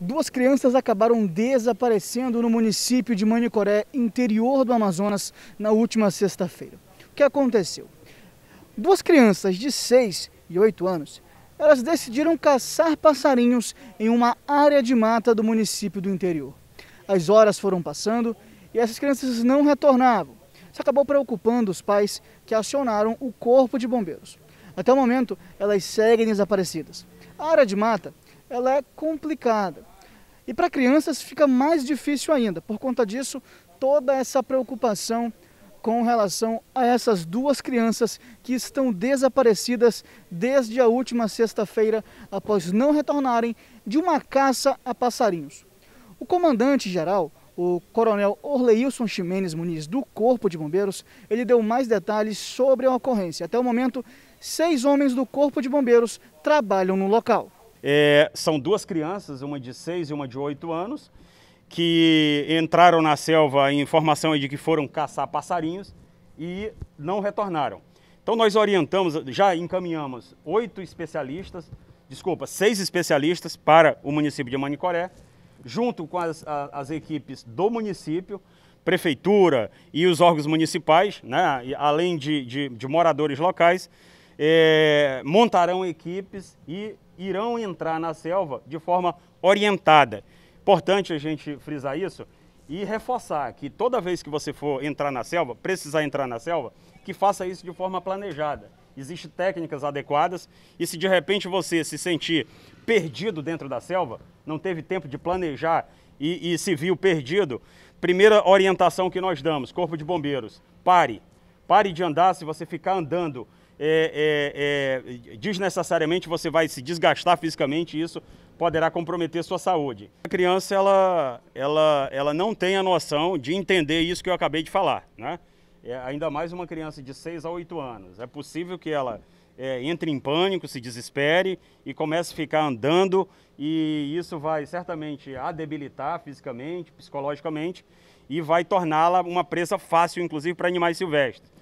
duas crianças acabaram desaparecendo no município de Manicoré, interior do Amazonas, na última sexta-feira. O que aconteceu? Duas crianças de 6 e 8 anos, elas decidiram caçar passarinhos em uma área de mata do município do interior. As horas foram passando e essas crianças não retornavam. Isso acabou preocupando os pais que acionaram o corpo de bombeiros. Até o momento, elas seguem desaparecidas. A área de mata ela é complicada. E para crianças fica mais difícil ainda. Por conta disso, toda essa preocupação com relação a essas duas crianças que estão desaparecidas desde a última sexta-feira, após não retornarem de uma caça a passarinhos. O comandante-geral, o coronel Orleilson Ximenes Muniz, do Corpo de Bombeiros, ele deu mais detalhes sobre a ocorrência. Até o momento, seis homens do Corpo de Bombeiros trabalham no local. É, são duas crianças, uma de seis e uma de oito anos, que entraram na selva em informação de que foram caçar passarinhos e não retornaram. Então nós orientamos, já encaminhamos oito especialistas, desculpa, seis especialistas para o município de Manicoré, junto com as, as equipes do município, prefeitura e os órgãos municipais, né, além de, de, de moradores locais, é, montarão equipes e irão entrar na selva de forma orientada. Importante a gente frisar isso e reforçar que toda vez que você for entrar na selva, precisar entrar na selva, que faça isso de forma planejada. Existem técnicas adequadas e se de repente você se sentir perdido dentro da selva, não teve tempo de planejar e, e se viu perdido, primeira orientação que nós damos, corpo de bombeiros, pare. Pare de andar, se você ficar andando é, é, é, desnecessariamente você vai se desgastar fisicamente e isso poderá comprometer sua saúde. A criança ela, ela, ela não tem a noção de entender isso que eu acabei de falar, né? É, ainda mais uma criança de 6 a 8 anos. É possível que ela é, entre em pânico, se desespere e comece a ficar andando e isso vai certamente a debilitar fisicamente, psicologicamente e vai torná-la uma presa fácil, inclusive, para animais silvestres.